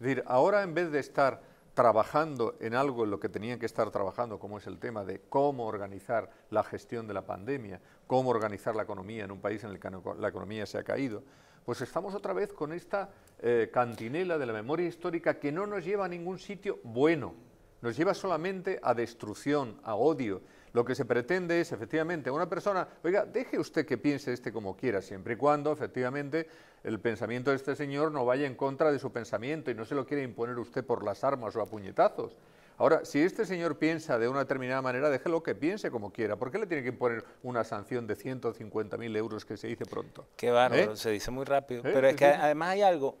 Es ahora en vez de estar trabajando en algo en lo que tenían que estar trabajando, como es el tema de cómo organizar la gestión de la pandemia, cómo organizar la economía en un país en el que la economía se ha caído, pues estamos otra vez con esta eh, cantinela de la memoria histórica que no nos lleva a ningún sitio bueno, nos lleva solamente a destrucción, a odio, lo que se pretende es, efectivamente, una persona, oiga, deje usted que piense este como quiera, siempre y cuando, efectivamente, el pensamiento de este señor no vaya en contra de su pensamiento y no se lo quiere imponer usted por las armas o a puñetazos. Ahora, si este señor piensa de una determinada manera, déjelo que piense como quiera. ¿Por qué le tiene que imponer una sanción de 150.000 euros que se dice pronto? Qué bárbaro, ¿Eh? se dice muy rápido. ¿Eh? Pero es que además hay algo